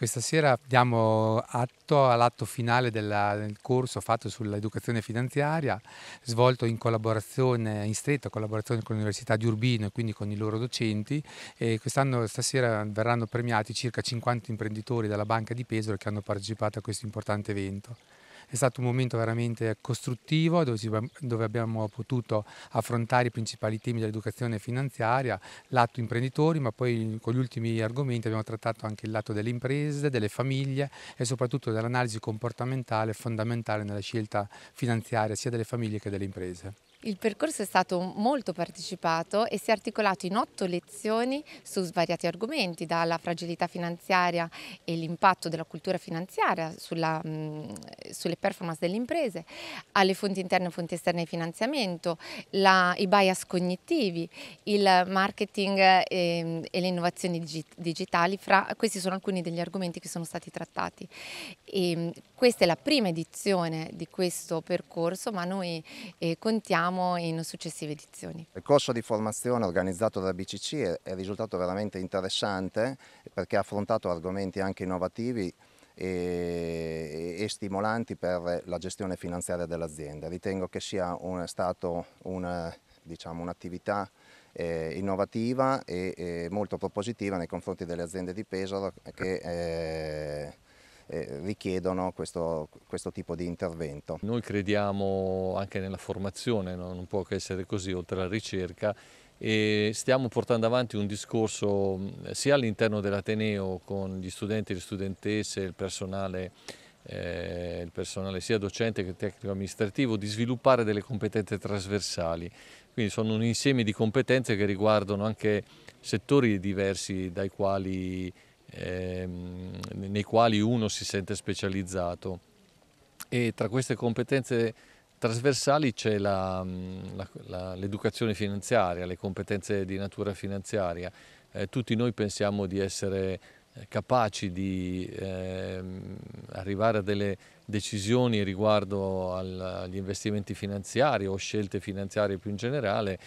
Questa sera diamo atto all'atto finale della, del corso fatto sull'educazione finanziaria, svolto in, collaborazione, in stretta collaborazione con l'Università di Urbino e quindi con i loro docenti. E quest'anno, stasera, verranno premiati circa 50 imprenditori della Banca di Pesaro che hanno partecipato a questo importante evento. È stato un momento veramente costruttivo dove, ci, dove abbiamo potuto affrontare i principali temi dell'educazione finanziaria, lato imprenditori, ma poi con gli ultimi argomenti abbiamo trattato anche il lato delle imprese, delle famiglie e soprattutto dell'analisi comportamentale fondamentale nella scelta finanziaria sia delle famiglie che delle imprese. Il percorso è stato molto partecipato e si è articolato in otto lezioni su svariati argomenti, dalla fragilità finanziaria e l'impatto della cultura finanziaria sulla, sulle performance delle imprese, alle fonti interne e fonti esterne di finanziamento, la, i bias cognitivi, il marketing e, ehm, e le innovazioni digitali. Fra, questi sono alcuni degli argomenti che sono stati trattati. E ehm, questa è la prima edizione di questo percorso, ma noi eh, contiamo riproporremo in successive edizioni. Il corso di formazione organizzato da BCC è risultato veramente interessante perché ha affrontato argomenti anche innovativi e, e stimolanti per la gestione finanziaria dell'azienda. Ritengo che sia un, stato un, diciamo, un'attività eh, innovativa e, e, molto propositiva nei confronti delle aziende di Pesaro che eh, eh, richiedono questo, questo, tipo di intervento. Noi crediamo anche nella formazione, no? non può che essere così, oltre alla ricerca, e stiamo portando avanti un discorso sia all'interno dell'Ateneo con gli studenti e le studentesse, il personale, eh, il personale sia docente che tecnico amministrativo, di sviluppare delle competenze trasversali. Quindi sono un insieme di competenze che riguardano anche settori diversi dai quali eh, nei quali uno si sente specializzato. E tra queste competenze trasversali c'è la, mm, la, la, l'educazione finanziaria, le competenze di natura finanziaria. Eh, tutti noi pensiamo di essere eh, capaci di eh, arrivare a delle decisioni riguardo al, agli investimenti finanziari o scelte finanziarie più in generale,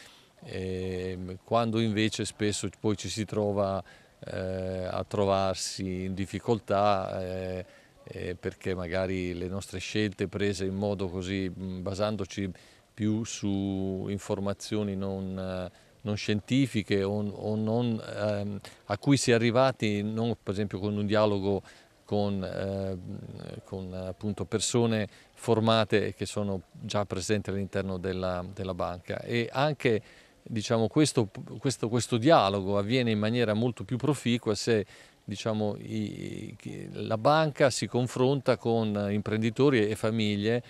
eh, quando invece spesso poi ci si trova eh, a trovarsi in difficoltà eh, eh, perché magari le nostre scelte prese in modo così basandoci più su informazioni non, eh, non scientifiche o, o non, ehm, a cui si è arrivati non per esempio con un dialogo con, eh, con persone formate che sono già presenti all'interno della, della banca e anche diciamo, questo, questo, questo, dialogo avviene in maniera molto più proficua se diciamo, i, la banca si confronta con imprenditori e famiglie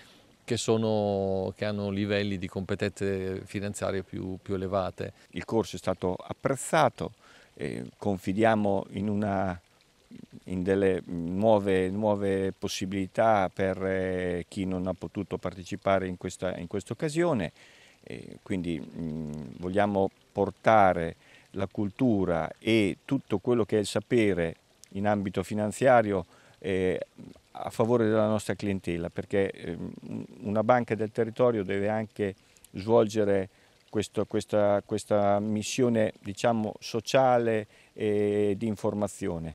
che, sono, che hanno livelli di competenze finanziarie più, più elevate. Il corso è stato apprezzato, eh, confidiamo in una in delle nuove, nuove possibilità per eh, chi non ha potuto partecipare in questa, in questa occasione. Eh, quindi mh, vogliamo portare la cultura e tutto quello che è il sapere in ambito finanziario eh, a favore della nostra clientela, perché eh, una banca del territorio deve anche svolgere questo, questa, questa, missione diciamo, sociale e di informazione.